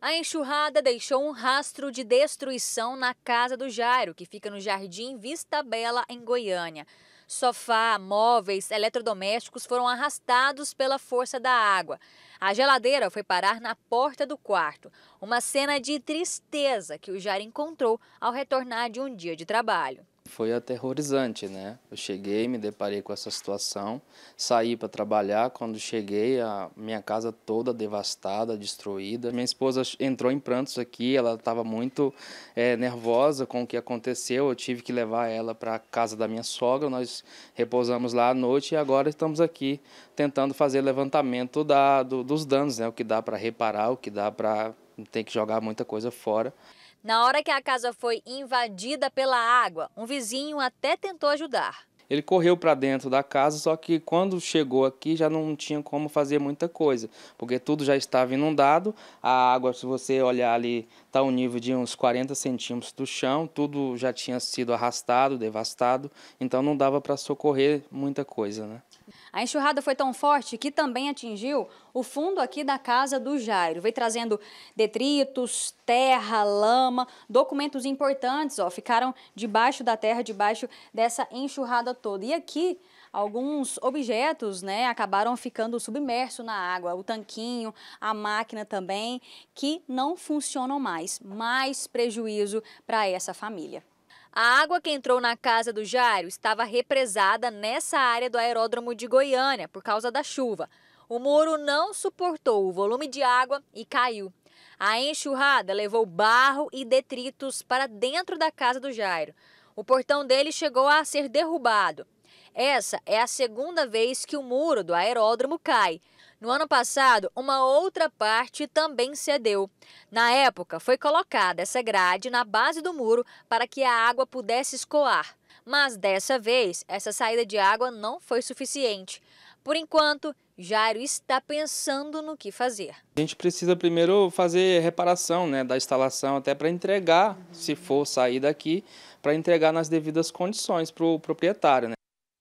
A enxurrada deixou um rastro de destruição na casa do Jairo, que fica no Jardim Vista Bela, em Goiânia. Sofá, móveis, eletrodomésticos foram arrastados pela força da água. A geladeira foi parar na porta do quarto. Uma cena de tristeza que o Jairo encontrou ao retornar de um dia de trabalho foi aterrorizante, né? Eu cheguei, me deparei com essa situação, saí para trabalhar. Quando cheguei, a minha casa toda devastada, destruída. Minha esposa entrou em prantos aqui, ela estava muito é, nervosa com o que aconteceu. Eu tive que levar ela para a casa da minha sogra. Nós repousamos lá à noite e agora estamos aqui tentando fazer levantamento da, do, dos danos, né? O que dá para reparar, o que dá para tem que jogar muita coisa fora. Na hora que a casa foi invadida pela água, um vizinho até tentou ajudar. Ele correu para dentro da casa, só que quando chegou aqui já não tinha como fazer muita coisa, porque tudo já estava inundado. A água, se você olhar ali, está um nível de uns 40 centímetros do chão, tudo já tinha sido arrastado, devastado, então não dava para socorrer muita coisa. Né? A enxurrada foi tão forte que também atingiu o fundo aqui da casa do Jairo. Veio trazendo detritos, terra, lama, documentos importantes ó, ficaram debaixo da terra, debaixo dessa enxurrada todo. E aqui, alguns objetos né, acabaram ficando submersos na água. O tanquinho, a máquina também, que não funcionam mais. Mais prejuízo para essa família. A água que entrou na casa do Jairo estava represada nessa área do aeródromo de Goiânia por causa da chuva. O muro não suportou o volume de água e caiu. A enxurrada levou barro e detritos para dentro da casa do Jairo. O portão dele chegou a ser derrubado. Essa é a segunda vez que o muro do aeródromo cai. No ano passado, uma outra parte também cedeu. Na época, foi colocada essa grade na base do muro para que a água pudesse escoar. Mas dessa vez, essa saída de água não foi suficiente. Por enquanto, Jairo está pensando no que fazer. A gente precisa primeiro fazer reparação né, da instalação até para entregar, se for sair daqui, para entregar nas devidas condições para o proprietário. Né?